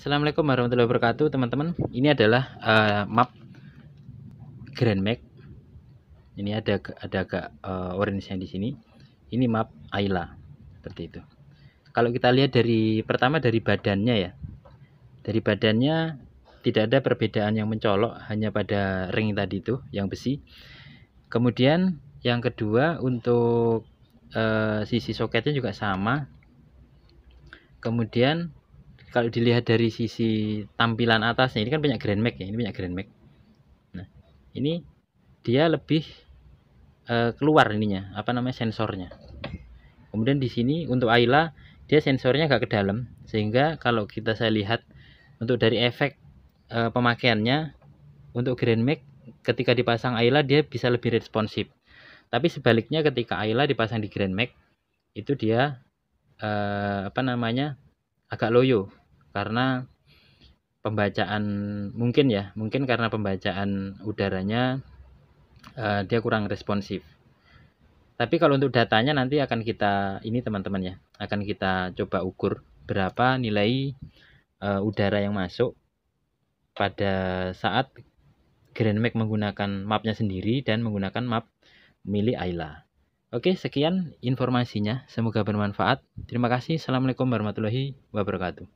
Assalamualaikum warahmatullahi wabarakatuh teman-teman ini adalah uh, map Grand Mac ini ada ada agak uh, eh, orange di sini ini map Ayla seperti itu kalau kita lihat dari pertama dari badannya ya dari badannya tidak ada perbedaan yang mencolok hanya pada ring tadi itu yang besi kemudian yang kedua untuk uh, sisi soketnya juga sama kemudian kalau dilihat dari sisi tampilan atasnya ini kan banyak Grand Max ya ini banyak Grand Max nah ini dia lebih uh, keluar ininya apa namanya sensornya kemudian di sini untuk Ayla dia sensornya agak ke dalam sehingga kalau kita saya lihat untuk dari efek uh, pemakaiannya untuk Grand Max ketika dipasang Ayla dia bisa lebih responsif tapi sebaliknya ketika Ayla dipasang di Grand Max itu dia eh, apa namanya agak loyo karena pembacaan mungkin ya mungkin karena pembacaan udaranya uh, dia kurang responsif tapi kalau untuk datanya nanti akan kita ini teman-teman ya akan kita coba ukur berapa nilai uh, udara yang masuk pada saat Grand Mac menggunakan mapnya sendiri dan menggunakan map milik Ayla Oke, sekian informasinya. Semoga bermanfaat. Terima kasih. Assalamualaikum warahmatullahi wabarakatuh.